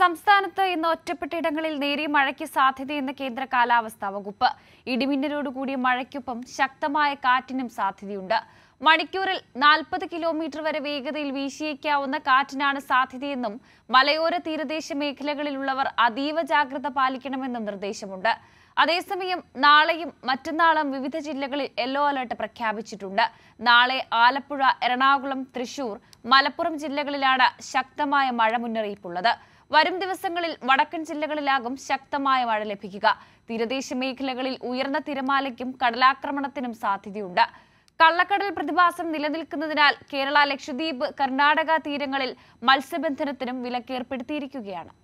സംസ്ഥാനത്ത് ഇന്ന് ഒറ്റപ്പെട്ടയിടങ്ങളിൽ നേരിയ മഴയ്ക്ക് സാധ്യതയെന്ന് കേന്ദ്ര കാലാവസ്ഥാ വകുപ്പ് ഇടിമിന്നലോടുകൂടിയ മഴയ്ക്കൊപ്പം ശക്തമായ കാറ്റിനും സാധ്യതയുണ്ട് മണിക്കൂറിൽ നാൽപ്പത് കിലോമീറ്റർ വരെ വേഗതയിൽ വീശിയേക്കാവുന്ന കാറ്റിനാണ് സാധ്യതയെന്നും മലയോര തീരദേശ മേഖലകളിലുള്ളവർ അതീവ ജാഗ്രത പാലിക്കണമെന്നും നിർദ്ദേശമുണ്ട് അതേസമയം നാളെയും മറ്റന്നാളും വിവിധ ജില്ലകളിൽ യെല്ലോ അലർട്ട് പ്രഖ്യാപിച്ചിട്ടുണ്ട് നാളെ ആലപ്പുഴ എറണാകുളം തൃശൂർ മലപ്പുറം ജില്ലകളിലാണ് ശക്തമായ മഴ മുന്നറിയിപ്പുള്ളത് വരും ദിവസങ്ങളിൽ വടക്കൻ ജില്ലകളിലാകും ശക്തമായ മഴ ലഭിക്കുക തീരദേശ മേഖലകളിൽ ഉയർന്ന തിരമാലയ്ക്കും കടലാക്രമണത്തിനും സാധ്യതയുണ്ട് കള്ളക്കടൽ പ്രതിഭാസം നിലനിൽക്കുന്നതിനാൽ കേരള ലക്ഷദ്വീപ് കർണാടക തീരങ്ങളിൽ മത്സ്യബന്ധനത്തിനും വിലക്കേർപ്പെടുത്തിയിരിക്കുകയാണ്